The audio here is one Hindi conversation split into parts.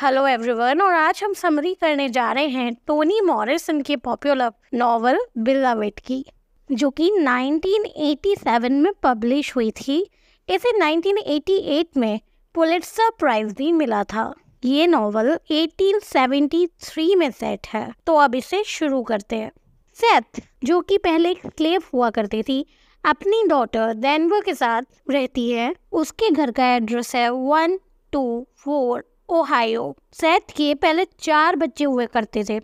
हेलो एवरीवन और आज हम समरी करने जा रहे हैं टोनी मॉरिसन के पॉपुलर नॉवल बिलावेट की जो कि 1987 में पब्लिश हुई थी इसे 1988 में पुलिटसर प्राइज भी मिला था ये नॉवल 1873 में सेट है तो अब इसे शुरू करते हैं सेथ जो कि पहले एक स्लेव हुआ करती थी अपनी डॉटर डेनवर के साथ रहती है उसके घर का एड्रेस है one two four Ohio Sethe के पहले चार बच्चे हुए करते थे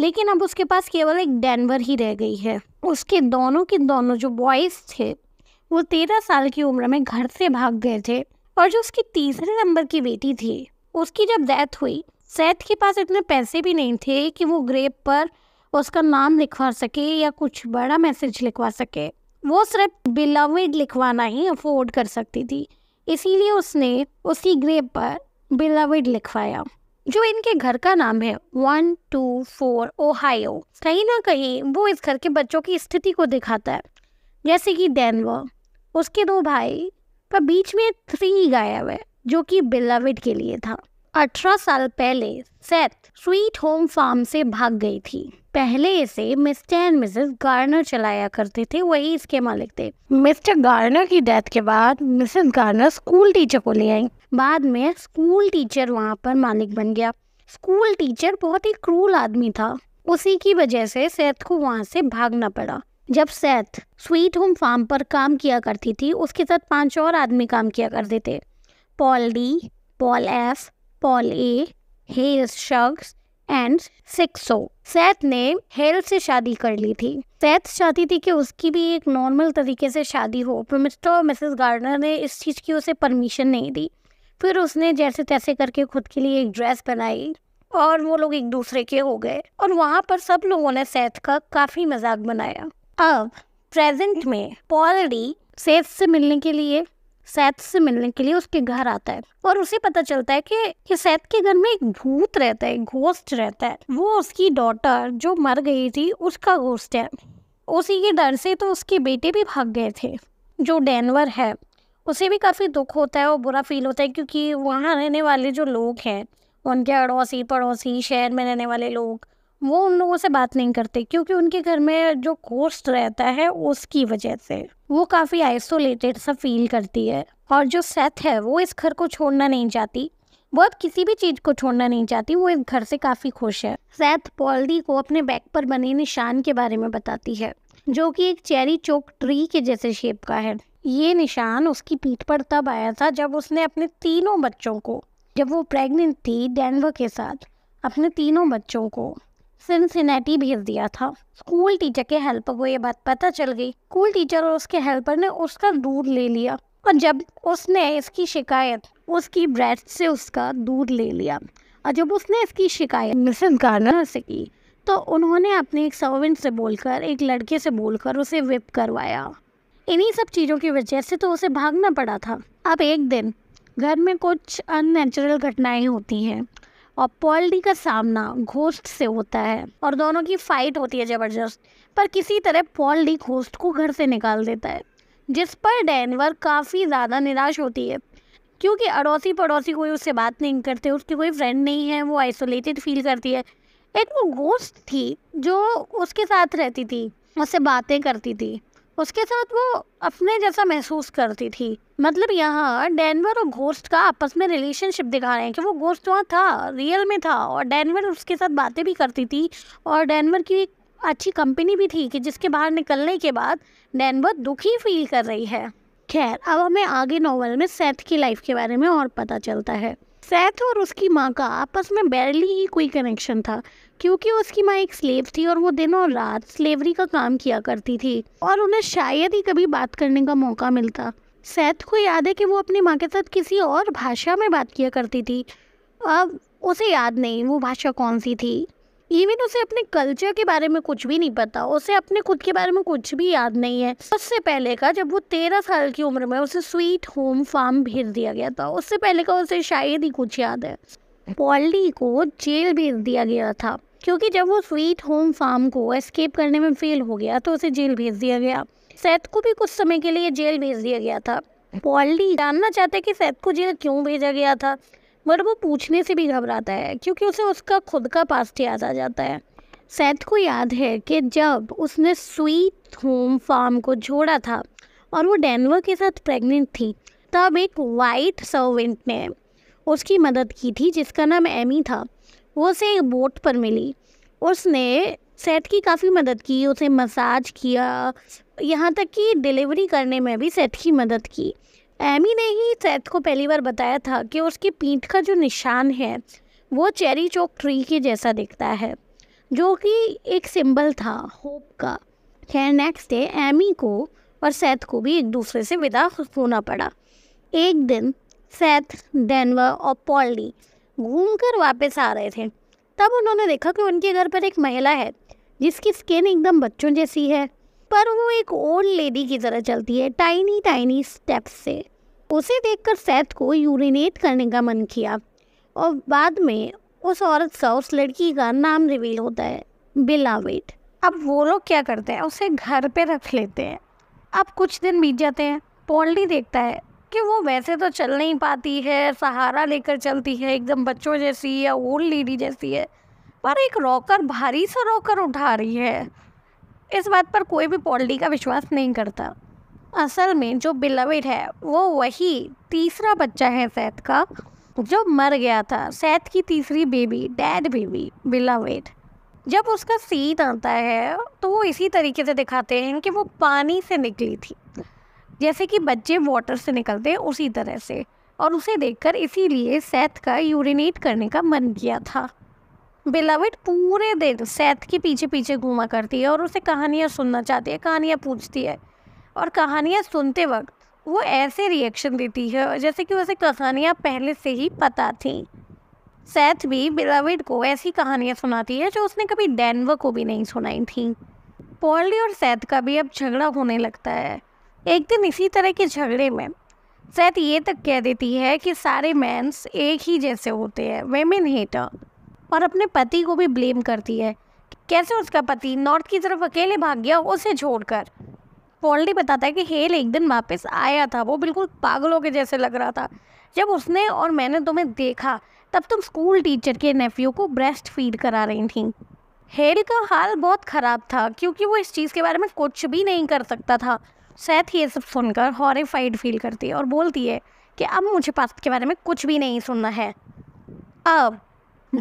लेकिन अब उसके पास केवल एक डेनवर ही रह गई है उसके दोनों के दोनों जो बॉयज़ थे वो तेरह साल की उम्र में घर से भाग गए थे और जो उसकी तीसरे नंबर की बेटी थी उसकी जब डेथ हुई सैथ के पास इतने पैसे भी नहीं थे कि वो ग्रेप पर उसका नाम लिखवा सके या कुछ बड़ा मैसेज लिखवा सके वो सिर्फ बिलावेड लिखवाना ही अफोर्ड कर सकती थी इसीलिए उसने उसी ग्रेप पर बिलविड लिखवाया जो इनके घर का नाम है वन टू फोर ओहायो कहीं ना कहीं वो इस घर के बच्चों की स्थिति को दिखाता है जैसे कि डेनवर उसके दो भाई पर बीच में थ्री गायब है जो कि बिलाविड के लिए था अठारह साल पहले सेथ स्वीट होम फार्म से भाग गई थी पहले इसे मिस्टर एंड मिसेस गार्नर चलाया करते थे वही इसके मालिक थे मिस्टर गार्नर की डेथ के बाद मिसेस गार्नर स्कूल टीचर को ले आई बाद में स्कूल टीचर वहाँ पर मालिक बन गया स्कूल टीचर बहुत ही क्रूल आदमी था उसी की वजह से सेथ को वहाँ से भागना पड़ा जब सेथ स्वीट होम फार्म पर काम किया करती थी उसके साथ पांच और आदमी काम किया करते थे Paul D Paul F Paul A Halle's शख्स एंड सिक्सो सैथ ने हेल से शादी कर ली थी सैथ चाहती थी कि उसकी भी एक नॉर्मल तरीके से शादी हो पर मिस्टर और मिसेस गार्डनर ने इस चीज़ की उसे परमिशन नहीं दी फिर उसने जैसे तैसे करके खुद के लिए एक ड्रेस बनाई और वो लोग एक दूसरे के हो गए और वहाँ पर सब लोगों ने सेथ का काफ़ी मजाक बनाया अब प्रेजेंट में पॉल डी सेथ से मिलने के लिए सैत से मिलने के लिए उसके घर आता है और उसे पता चलता है कि, कि सैत के घर में एक भूत रहता है घोस्ट रहता है वो उसकी डॉटर जो मर गई थी उसका घोस्ट है उसी के डर से तो उसके बेटे भी भाग गए थे जो डेनवर है उसे भी काफ़ी दुख होता है और बुरा फील होता है क्योंकि वहाँ रहने वाले जो लोग हैं उनके अड़ोसी पड़ोसी शहर में रहने वाले लोग वो उन लोगों से बात नहीं करते क्योंकि उनके घर में जो कोस्ट रहता है उसकी वजह से वो काफ़ी आइसोलेटेड सा फील करती है और जो सेथ है वो इस घर को छोड़ना नहीं चाहती वो अब किसी भी चीज़ को छोड़ना नहीं चाहती वो इस घर से काफ़ी खुश है सेथ पॉल्डी को अपने बैक पर बने निशान के बारे में बताती है जो कि एक चेरी चौक ट्री के जैसे शेप का है ये निशान उसकी पीठ पर तब आया था जब उसने अपने तीनों बच्चों को जब वो प्रेग्नेंट थी डेनवर के साथ अपने तीनों बच्चों को सिंसिनेटी भेज दिया था स्कूल टीचर के हेल्पर को ये बात पता चल गई स्कूल टीचर और उसके हेल्पर ने उसका दूध ले लिया और जब उसने इसकी शिकायत उसकी ब्रेड से उसका दूध ले लिया और जब उसने इसकी शिकायत मिसेस गार्नर से की तो उन्होंने अपने एक सर्वेंट से बोलकर एक लड़के से बोलकर उसे विप करवाया इन्हीं सब चीज़ों की वजह से तो उसे भागना पड़ा था अब एक दिन घर में कुछ अननेचुरल घटनाएं होती हैं और पॉल्डी का सामना घोस्ट से होता है और दोनों की फाइट होती है जबरदस्त पर किसी तरह पॉल्डी घोस्ट को घर से निकाल देता है जिस पर डैनवर काफ़ी ज़्यादा निराश होती है क्योंकि अड़ोसी पड़ोसी कोई उससे बात नहीं करते उसकी कोई फ्रेंड नहीं है वो आइसोलेटेड फील करती है एक वो घोस्ट थी जो उसके साथ रहती थी उससे बातें करती थी उसके साथ वो अपने जैसा महसूस करती थी मतलब यहाँ डेनवर और घोस्ट का आपस में रिलेशनशिप दिखा रहे हैं कि वो घोस्ट वहाँ था रियल में था और डेनवर उसके साथ बातें भी करती थी और डेनवर की एक अच्छी कंपनी भी थी कि जिसके बाहर निकलने के बाद डेनवर दुखी फील कर रही है खैर अब हमें आगे नॉवल में सेथ की लाइफ के बारे में और पता चलता है सेथ और उसकी माँ का आपस में बैरली ही कोई कनेक्शन था क्योंकि उसकी माँ एक स्लेव थी और वो दिनों रात स्लेवरी का काम किया करती थी और उन्हें शायद ही कभी बात करने का मौका मिलता सैथ को याद है कि वो अपनी माँ के साथ किसी और भाषा में बात किया करती थी अब उसे याद नहीं वो भाषा कौन सी थी इवन उसे अपने कल्चर के बारे में कुछ भी नहीं पता उसे अपने खुद के बारे में कुछ भी याद नहीं है उससे पहले का जब वो तेरह साल की उम्र में उसे स्वीट होम फार्म भेज दिया गया था उससे पहले का उसे शायद ही कुछ याद है पॉली को जेल भेज दिया गया था क्योंकि जब वो स्वीट होम फार्म को एस्केप करने में फेल हो गया तो उसे जेल भेज दिया गया सैद को भी कुछ समय के लिए जेल भेज दिया गया था पॉली जानना चाहता है कि सैद को जेल क्यों भेजा गया था मगर वो पूछने से भी घबराता है क्योंकि उसे उसका खुद का पास्ट याद आ जाता है सैद को याद है कि जब उसने स्वीट होम फार्म को छोड़ा था और वो डेनवर के साथ प्रेग्नेंट थी तब एक वाइट सर्वेंट ने उसकी मदद की थी जिसका नाम एमी था वो उसे एक बोट पर मिली उसने सेट की काफ़ी मदद की उसे मसाज किया यहाँ तक कि डिलीवरी करने में भी सेट की मदद की एमी ने ही सेठ को पहली बार बताया था कि उसकी पीठ का जो निशान है वो चेरी चौक ट्री के जैसा दिखता है जो कि एक सिंबल था होप का खैर नेक्स्ट डे एमी को और सेठ को भी एक दूसरे से विदा होना पड़ा एक दिन सैथ डेनवर और पॉल्डी घूमकर वापस आ रहे थे तब उन्होंने देखा कि उनके घर पर एक महिला है जिसकी स्किन एकदम बच्चों जैसी है पर वो एक ओल्ड लेडी की तरह चलती है टाइनी टाइनी स्टेप्स से उसे देखकर सैथ को यूरिनेट करने का मन किया और बाद में उस औरत का उस लड़की का नाम रिवील होता है बिलावेट अब वो लोग क्या करते हैं उसे घर पे रख लेते हैं अब कुछ दिन बीत जाते हैं पॉल्डी देखता है कि वो वैसे तो चल नहीं पाती है सहारा लेकर चलती है एकदम बच्चों जैसी या ओल्ड लेडी जैसी है पर एक रॉकर भारी सा रॉकर उठा रही है इस बात पर कोई भी पॉल्डी का विश्वास नहीं करता असल में जो बिलविड है वो वही तीसरा बच्चा है सैत का जो मर गया था सैद की तीसरी बेबी डैड बेबी बिलावेड जब उसका सीन आता है तो वो इसी तरीके से दिखाते हैं कि वो पानी से निकली थी जैसे कि बच्चे वाटर से निकलते हैं उसी तरह से और उसे देखकर इसीलिए सैथ का यूरिनेट करने का मन किया था बिलावट पूरे दिन सैथ के पीछे पीछे घूमा करती है और उसे कहानियाँ सुनना चाहती है कहानियाँ पूछती है और कहानियाँ सुनते वक्त वो ऐसे रिएक्शन देती है जैसे कि उसे कहानियाँ पहले से ही पता थी सैथ भी बिलाविड को ऐसी कहानियाँ सुनाती है जो उसने कभी डेनवर को भी नहीं सुनाई थी पॉली और सैथ का भी अब झगड़ा होने लगता है एक दिन इसी तरह के झगड़े में सैथ ये तक कह देती है कि सारे मैंस एक ही जैसे होते हैं वेमेन हेटर और अपने पति को भी ब्लेम करती है कैसे उसका पति नॉर्थ की तरफ अकेले भाग गया उसे छोड़कर पॉल्डी बताता है कि हेल एक दिन वापस आया था वो बिल्कुल पागलों के जैसे लग रहा था जब उसने और मैंने तुम्हें देखा तब तुम स्कूल टीचर के नेफ्यू को ब्रेस्ट फीड करा रही थी हेल का हाल बहुत ख़राब था क्योंकि वो इस चीज़ के बारे में कुछ भी नहीं कर सकता था सैथ ये सब सुनकर हॉरीफाइड फील करती है और बोलती है कि अब मुझे पास्ट के बारे में कुछ भी नहीं सुनना है अब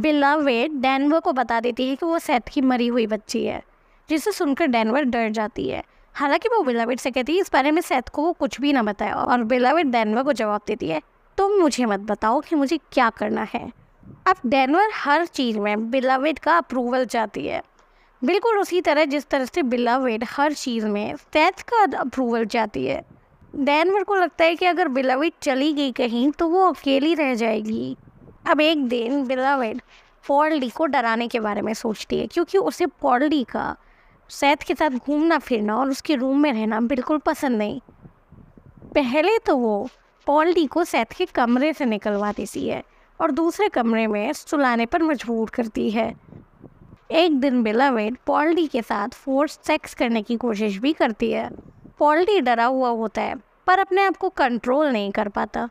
बिल्ला वेट डैनवर को बता देती है कि वो सेथ की मरी हुई बच्ची है जिसे सुनकर डैनवर डर जाती है हालांकि वो बिलावेट से कहती है इस बारे में सेथ को वो कुछ भी ना बताए और बिलावेट डैनवर को जवाब देती है तुम मुझे मत बताओ कि मुझे क्या करना है अब डैनवर हर चीज़ में बिलावेट का अप्रूवल चाहती है बिल्कुल उसी तरह जिस तरह से बिल्ला वेट हर चीज़ में स्टैट्स का अप्रूवल चाहती है डैनवर को लगता है कि अगर बिल्ला वेट चली गई कहीं तो वो अकेली रह जाएगी अब एक दिन बिल्ला वेट को डराने के बारे में सोचती है क्योंकि उसे पॉडली का सैथ के साथ घूमना फिरना और उसके रूम में रहना बिल्कुल पसंद नहीं पहले तो वो पॉल्डी को सेत के कमरे से निकलवा देती है और दूसरे कमरे में सुलाने पर मजबूर करती है एक दिन बिलावेट पॉल्टी के साथ फोर्स सेक्स करने की कोशिश भी करती है पॉल्टी डरा हुआ होता है पर अपने आप को कंट्रोल नहीं कर पाता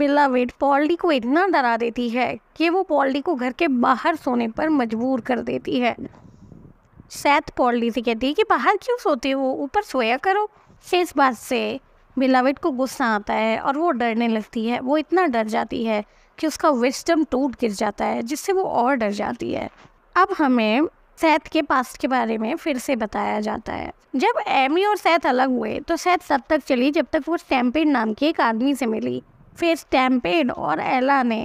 बिलावेट पॉल्टी को इतना डरा देती है कि वो पॉल्टी को घर के बाहर सोने पर मजबूर कर देती है सैथ पॉल्टी से कहती है कि बाहर क्यों सोते हो ऊपर सोया करो इस बात से बिलावेट को गुस्सा आता है और वो डरने लगती है वो इतना डर जाती है कि उसका विस्टम टूट गिर जाता है जिससे वो और डर जाती है अब हमें सैथ के पास्ट के बारे में फिर से बताया जाता है जब एमी और सैथ अलग हुए तो सैथ तब तक चली जब तक वो स्टैम्पेड नाम के एक आदमी से मिली फिर स्टैम्पेड और एला ने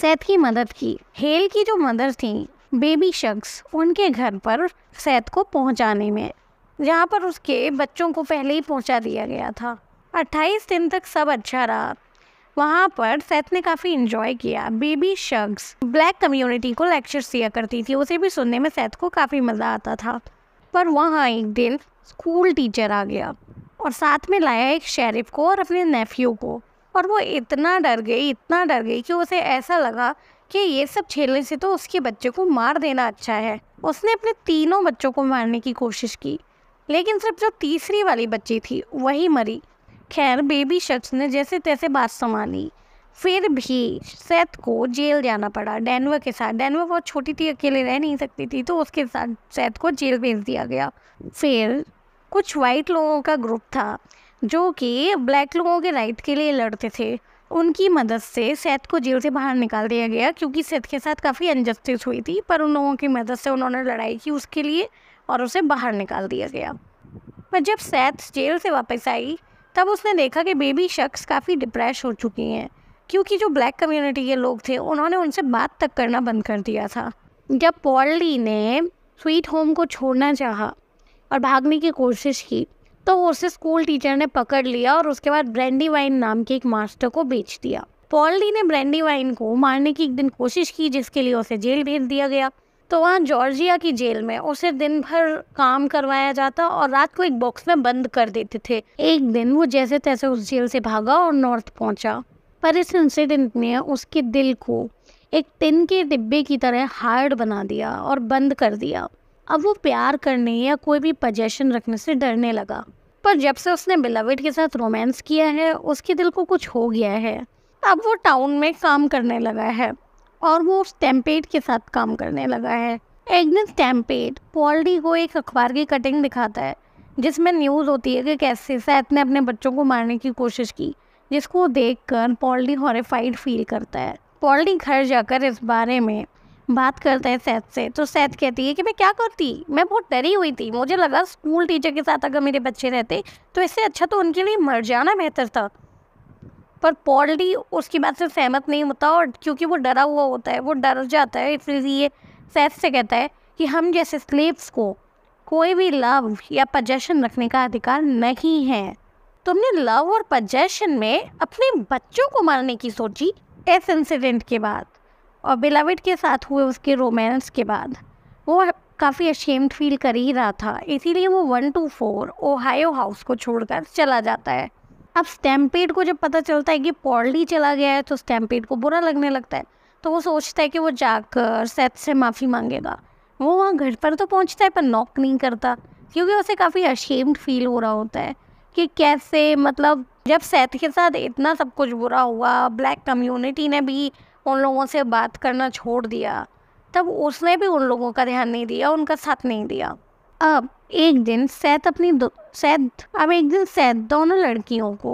सैथ की मदद की हेल की जो मदर थी बेबी शख्स उनके घर पर सैथ को पहुंचाने में जहाँ पर उसके बच्चों को पहले ही पहुंचा दिया गया था 28 दिन तक सब अच्छा रहा वहाँ पर सेथ ने काफ़ी इन्जॉय किया बेबी शख्स ब्लैक कम्युनिटी को लेक्चर्स दिया करती थी उसे भी सुनने में सेथ को काफ़ी मज़ा आता था पर वहाँ एक दिन स्कूल टीचर आ गया और साथ में लाया एक शेरिफ को और अपने नेफ्यू को और वो इतना डर गई इतना डर गई कि उसे ऐसा लगा कि ये सब छेलने से तो उसके बच्चे को मार देना अच्छा है उसने अपने तीनों बच्चों को मारने की कोशिश की लेकिन सिर्फ जो तीसरी वाली बच्ची थी वही मरी खैर बेबी शख्स ने जैसे तैसे बात संभाली फिर भी सेत को जेल जाना पड़ा डेनवर के साथ डेनवर बहुत छोटी थी अकेले रह नहीं सकती थी तो उसके साथ सेत को जेल भेज दिया गया फिर कुछ वाइट लोगों का ग्रुप था जो कि ब्लैक लोगों के राइट के लिए लड़ते थे उनकी मदद से सेत को जेल से बाहर निकाल दिया गया क्योंकि सेत के साथ काफ़ी अनजस्टिस हुई थी पर उन लोगों की मदद से उन्होंने लड़ाई की उसके लिए और उसे बाहर निकाल दिया गया पर जब सेत जेल से वापस आई तब उसने देखा कि बेबी शख्स काफ़ी डिप्रेस हो चुकी हैं क्योंकि जो ब्लैक कम्युनिटी के लोग थे उन्होंने उनसे बात तक करना बंद कर दिया था जब पॉली ने स्वीट होम को छोड़ना चाहा और भागने की कोशिश की तो उसे स्कूल टीचर ने पकड़ लिया और उसके बाद ब्रैंडी वाइन नाम के एक मास्टर को बेच दिया पॉली ने ब्रैंडी वाइन को मारने की एक दिन कोशिश की जिसके लिए उसे जेल भेज दिया गया तो वहाँ जॉर्जिया की जेल में उसे दिन भर काम करवाया जाता और रात को एक बॉक्स में बंद कर देते थे एक दिन वो जैसे तैसे उस जेल से भागा और नॉर्थ पहुँचा पर इस इंसिडेंट ने उसके दिल को एक टिन के डिब्बे की तरह हार्ड बना दिया और बंद कर दिया अब वो प्यार करने या कोई भी पजेशन रखने से डरने लगा पर जब से उसने बिलाविट के साथ रोमांस किया है उसके दिल को कुछ हो गया है अब वो टाउन में काम करने लगा है और वो उस स्टैम्पेड के साथ काम करने लगा है एग्नेस स्टैम्पेड पॉल्डी को एक अखबार की कटिंग दिखाता है जिसमें न्यूज़ होती है कि कैसे सैथ ने अपने बच्चों को मारने की कोशिश की जिसको देख कर पॉल्डी हॉरेफाइड फील करता है पॉल्डी घर जाकर इस बारे में बात करता है सैथ से तो सैथ कहती है कि मैं क्या करती मैं बहुत डरी हुई थी मुझे लगा स्कूल टीचर के साथ अगर मेरे बच्चे रहते तो इससे अच्छा तो उनके लिए मर जाना बेहतर था पर पॉल्डी उसकी बात से सहमत नहीं होता और क्योंकि वो डरा हुआ होता है वो डर जाता है इसलिए सैफ से कहता है कि हम जैसे स्लेव्स को कोई भी लव या पजेशन रखने का अधिकार नहीं है तुमने लव और पजेशन में अपने बच्चों को मारने की सोची इस इंसिडेंट के बाद और बिलाविट के साथ हुए उसके रोमांस के बाद वो काफ़ी अशेम्ड फील कर ही रहा था इसीलिए वो one two four Ohio house को छोड़कर चला जाता है अब स्टैम्पेड को जब पता चलता है कि पॉर्ली चला गया है तो स्टैम्पेड को बुरा लगने लगता है तो वो सोचता है कि वो जाकर सेत से माफ़ी मांगेगा वो वहाँ घर पर तो पहुँचता है पर नॉक नहीं करता क्योंकि उसे काफ़ी अशेम्ड फील हो रहा होता है कि कैसे मतलब जब सेत के साथ इतना सब कुछ बुरा हुआ ब्लैक कम्युनिटी ने भी उन लोगों से बात करना छोड़ दिया तब उसने भी उन लोगों का ध्यान नहीं दिया उनका साथ नहीं दिया अब एक दिन सैत अपनी सैद अब एक दिन सैद दोनों लड़कियों को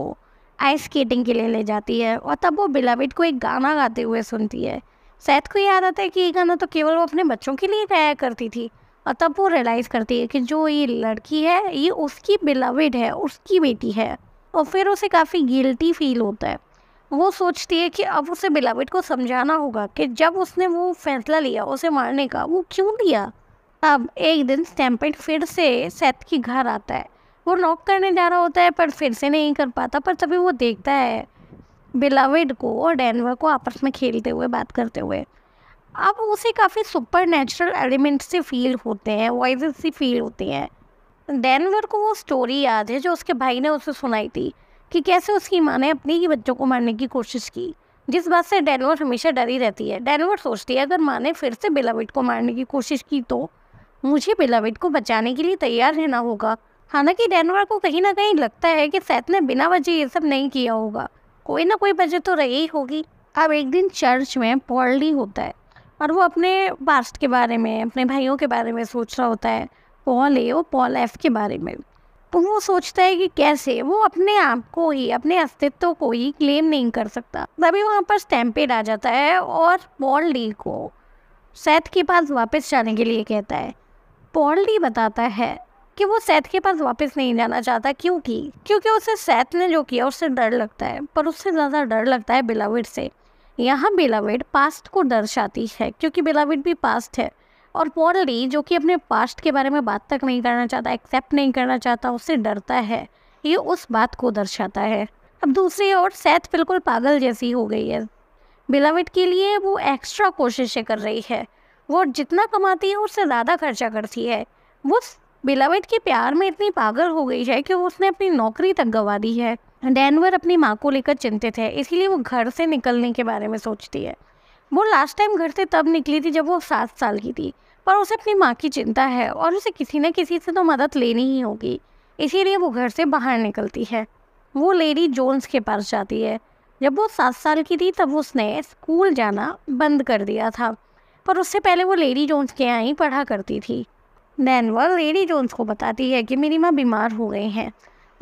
आइस स्केटिंग के लिए ले जाती है और तब वो बिलाविट को एक गाना गाते हुए सुनती है सैद को याद आता है कि ये गाना तो केवल वो अपने बच्चों के लिए गाया करती थी और तब वो रियलाइज़ करती है कि जो ये लड़की है ये उसकी बिलाविड है उसकी बेटी है और फिर उसे काफ़ी गिल्टी फील होता है वो सोचती है कि अब उसे बिलाविट को समझाना होगा कि जब उसने वो फैसला लिया उसे मारने का वो क्यों लिया अब एक दिन स्टैम्पेड फिर से सेथ के घर आता है वो नॉक करने जा रहा होता है पर फिर से नहीं कर पाता पर तभी वो देखता है बिलावेड को और डेनवर को आपस में खेलते हुए बात करते हुए अब उसे काफ़ी सुपर नेचुरल एलिमेंट्स से फील होते हैं वॉइस से फील होती हैं डेनवर को वो स्टोरी याद है जो उसके भाई ने उसे सुनाई थी कि कैसे उसकी माँ ने अपने ही बच्चों को मारने की कोशिश की जिस बात से डेनवर हमेशा डरी रहती है डेनवर सोचती है अगर माँ ने फिर से बिलाविट को मारने की कोशिश की तो मुझे बिलाविट को बचाने के लिए तैयार रहना होगा हालांकि डेनवर को कहीं ना कहीं लगता है कि सैथ ने बिना वजह ये सब नहीं किया होगा कोई ना कोई वजह तो रही होगी अब एक दिन चर्च में पॉल्डी होता है और वो अपने पास्ट के बारे में अपने भाइयों के बारे में सोच रहा होता है पॉल ए और पॉल एफ के बारे में तो वो सोचता है कि कैसे वो अपने आप को ही अपने अस्तित्व को ही क्लेम नहीं कर सकता तभी वहाँ पर स्टैम्पेड आ जाता है और पॉल डी को सैथ के पास वापस जाने के लिए कहता है डी बताता है कि वो सैथ के पास वापस नहीं जाना चाहता क्योंकि क्योंकि उसे सैथ ने जो किया उससे डर लगता है पर उससे ज़्यादा डर लगता है बिलाविड से यहाँ बिलाविड पास्ट को दर्शाती है क्योंकि बिलाविड भी पास्ट है और डी जो कि अपने पास्ट के बारे में बात तक नहीं करना चाहता एक्सेप्ट नहीं करना चाहता उससे डरता है ये उस बात को दर्शाता है अब दूसरी ओर सैथ बिल्कुल पागल जैसी हो गई है बिलाविट के लिए वो एक्स्ट्रा कोशिशें कर रही है वो जितना कमाती है उससे ज़्यादा खर्चा करती है वो बिलावट के प्यार में इतनी पागल हो गई है कि वो उसने अपनी नौकरी तक गंवा दी है डैनवर अपनी माँ को लेकर चिंतित है इसीलिए वो घर से निकलने के बारे में सोचती है वो लास्ट टाइम घर से तब निकली थी जब वो सात साल की थी पर उसे अपनी माँ की चिंता है और उसे किसी न किसी से तो मदद लेनी ही होगी इसीलिए वो घर से बाहर निकलती है वो लेडी जोन्स के पास जाती है जब वो सात साल की थी तब उसने स्कूल जाना बंद कर दिया था पर उससे पहले वो लेडी जोन्स के यहाँ ही पढ़ा करती थी दैन वह लेडी जोन्स को बताती है कि मेरी माँ बीमार हो गई हैं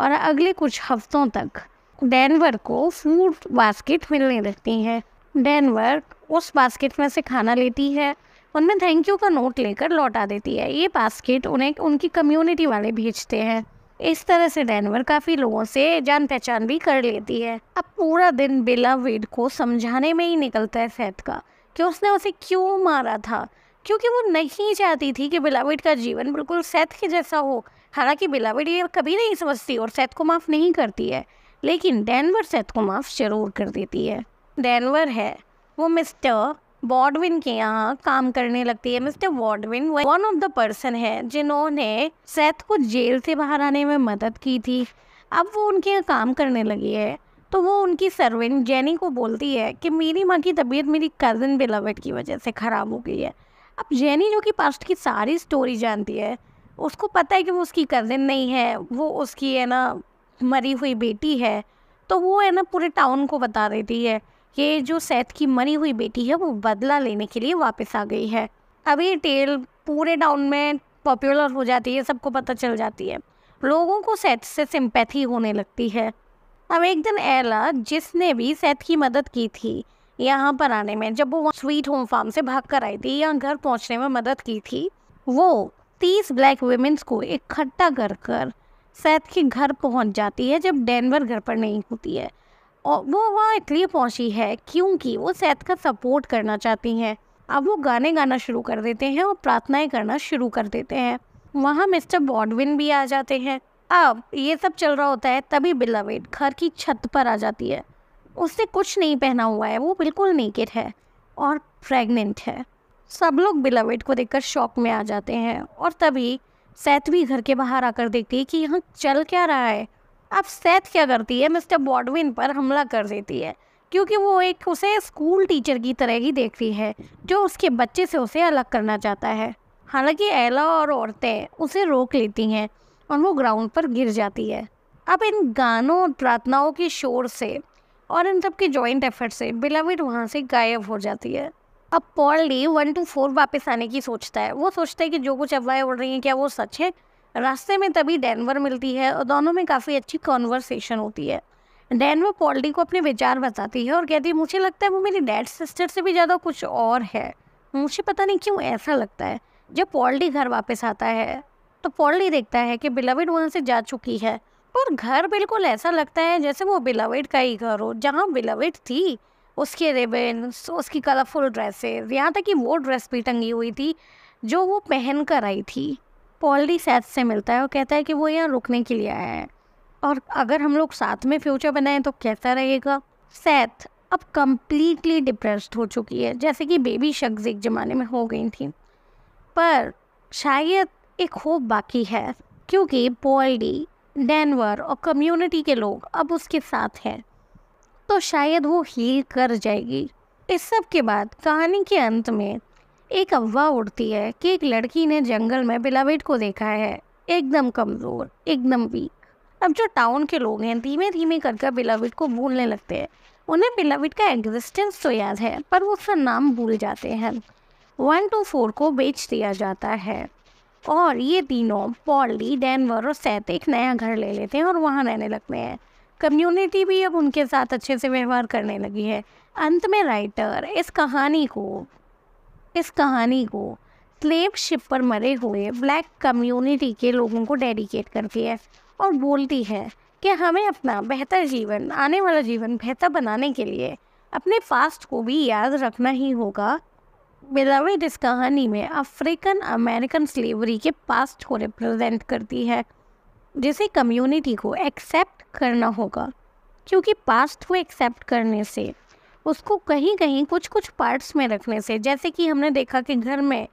और अगले कुछ हफ्तों तक डैनवर को फूड बास्केट मिलने लगती है डैनवर उस बास्केट में से खाना लेती है उनमें थैंक यू का नोट लेकर लौटा देती है ये बास्केट उन्हें उनकी कम्युनिटी वाले भेजते हैं इस तरह से डैनवर काफ़ी लोगों से जान पहचान भी कर लेती है अब पूरा दिन बिला वेड को समझाने में ही निकलता है सेहत का कि उसने उसे क्यों मारा था क्योंकि वो नहीं चाहती थी कि बिलाविट का जीवन बिल्कुल सेथ के जैसा हो हालांकि बिलाविट ये कभी नहीं समझती और सेथ को माफ़ नहीं करती है लेकिन डैनवर सेथ को माफ़ जरूर कर देती है डैनवर है वो मिस्टर बॉडविन के यहाँ काम करने लगती है Mister Bodwin one of the person है जिन्होंने सेथ को जेल से बाहर आने में मदद की थी अब वो उनके यहाँ काम करने लगी है तो वो उनकी सर्वेंट जैनी को बोलती है कि मेरी माँ की तबीयत मेरी कज़न बिलावट की वजह से ख़राब हो गई है अब जैनी जो कि पास्ट की सारी स्टोरी जानती है उसको पता है कि वो उसकी कज़न नहीं है वो उसकी है ना मरी हुई बेटी है तो वो है ना पूरे टाउन को बता देती है कि जो सेथ की मरी हुई बेटी है वो बदला लेने के लिए वापस आ गई है अब ये टेल पूरे टाउन में पॉपुलर हो जाती है सबको पता चल जाती है लोगों को सेट से सिंपैथी होने लगती है अब एक दिन एला जिसने भी सेत की मदद की थी यहाँ पर आने में जब वो स्वीट होम फार्म से भाग कर आई थी या घर पहुँचने में मदद की थी वो तीस ब्लैक वुमेंस को इकट्ठा कर कर सैद के घर पहुँच जाती है जब डेनवर घर पर नहीं होती है और वो वहाँ इसलिए पहुँची है क्योंकि वो सैथ का सपोर्ट करना चाहती हैं अब वो गाने गाना शुरू कर देते हैं और प्रार्थनाएं करना शुरू कर देते हैं वहाँ मिस्टर बॉडविन भी आ जाते हैं अब हाँ, ये सब चल रहा होता है तभी बिलावेट घर की छत पर आ जाती है उसने कुछ नहीं पहना हुआ है वो बिल्कुल नेकेड है और प्रेग्नेंट है सब लोग बिलावेट को देखकर शॉक में आ जाते हैं और तभी सैथ भी घर के बाहर आकर देखती है कि यहाँ चल क्या रहा है अब सैथ क्या करती है मिस्टर बॉडविन पर हमला कर देती है क्योंकि वो एक उसे स्कूल टीचर की तरह ही देखती है जो उसके बच्चे से उसे अलग करना चाहता है हालांकि एला और औरतें उसे रोक लेती हैं और वो ग्राउंड पर गिर जाती है अब इन गानों और प्रार्थनाओं के शोर से और इन सब के जॉइंट एफर्ट से बिलाविड वहाँ से गायब हो जाती है अब Paul D one two four वापस आने की सोचता है वो सोचता है कि जो कुछ अफवाहें उड़ रही हैं क्या वो सच है रास्ते में तभी डेनवर मिलती है और दोनों में काफ़ी अच्छी कॉन्वर्सेशन होती है डेनवर पॉल्डी को अपने विचार बताती है और कहती है मुझे लगता है वो मेरी डैड सिस्टर से भी ज़्यादा कुछ और है मुझे पता नहीं क्यों ऐसा लगता है जब पॉल्डी घर वापस आता है तो फौरन ही देखता है कि बिलाविड वहाँ से जा चुकी है और घर बिल्कुल ऐसा लगता है जैसे वो बिलाविड का ही घर हो जहाँ बिलाविड थी उसके रिबन उसकी कलरफुल ड्रेसेस यहाँ तक कि वो ड्रेस भी टंगी हुई थी जो वो पहन कर आई थी पॉल्डी सैथ से मिलता है और कहता है कि वो यहाँ रुकने के लिए आया है और अगर हम लोग साथ में फ्यूचर बनाएं तो कैसा रहेगा सैथ अब कम्प्लीटली डिप्रेस्ड हो चुकी है जैसे कि बेबी शख्स एक ज़माने में हो गई थी पर शायद एक होप बाकी है क्योंकि पोएडी डेनवर और कम्युनिटी के लोग अब उसके साथ हैं तो शायद वो हील कर जाएगी इस सब के बाद कहानी के अंत में एक अफवाह उड़ती है कि एक लड़की ने जंगल में बिलावेट को देखा है एकदम कमज़ोर एकदम वीक अब जो टाउन के लोग हैं धीमे धीमे करके बिलावेट बिलाविट को भूलने लगते हैं उन्हें बिलाविट का एग्जिस्टेंस तो याद है पर वो उसका नाम भूल जाते हैं वन टू फोर को बेच दिया जाता है और ये तीनों पॉली डेनवर और सैत एक नया घर ले लेते हैं और वहाँ रहने लगते हैं कम्युनिटी भी अब उनके साथ अच्छे से व्यवहार करने लगी है अंत में राइटर इस कहानी को इस कहानी को स्लेव शिप पर मरे हुए ब्लैक कम्युनिटी के लोगों को डेडिकेट करती है और बोलती है कि हमें अपना बेहतर जीवन आने वाला जीवन बेहतर बनाने के लिए अपने पास्ट को भी याद रखना ही होगा मिलावेड इस कहानी में अफ्रीकन अमेरिकन स्लेवरी के पास्ट को रिप्रेजेंट करती है जिसे कम्युनिटी को एक्सेप्ट करना होगा क्योंकि पास्ट को एक्सेप्ट करने से उसको कहीं कहीं कुछ कुछ पार्ट्स में रखने से जैसे कि हमने देखा कि घर में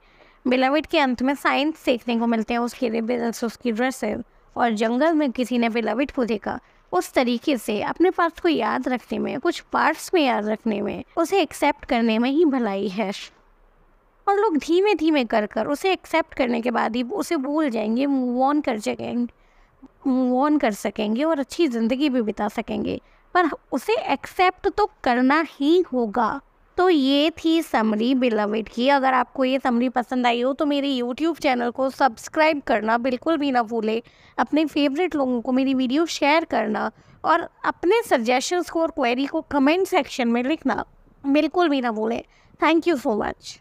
बिलाविट के अंत में साइंस देखने को मिलते हैं उसके रिबिल्स उसकी ड्रेसेस और जंगल में किसी ने बिलाविट को देखा उस तरीके से अपने पास्ट को याद रखने में कुछ पार्ट्स में याद रखने में उसे एक्सेप्ट करने में ही भलाई है और लोग धीमे धीमे कर कर उसे एक्सेप्ट करने के बाद ही उसे भूल जाएंगे मूव ऑन कर जाएंगे मूव ऑन कर सकेंगे और अच्छी ज़िंदगी भी बिता सकेंगे पर उसे एक्सेप्ट तो करना ही होगा तो ये थी समरी बिलविड की अगर आपको ये समरी पसंद आई हो तो मेरे यूट्यूब चैनल को सब्सक्राइब करना बिल्कुल भी ना भूले अपने फेवरेट लोगों को मेरी वीडियो शेयर करना और अपने सजेशंस को और क्वेरी को कमेंट सेक्शन में लिखना बिल्कुल भी ना भूलें थैंक यू सो मच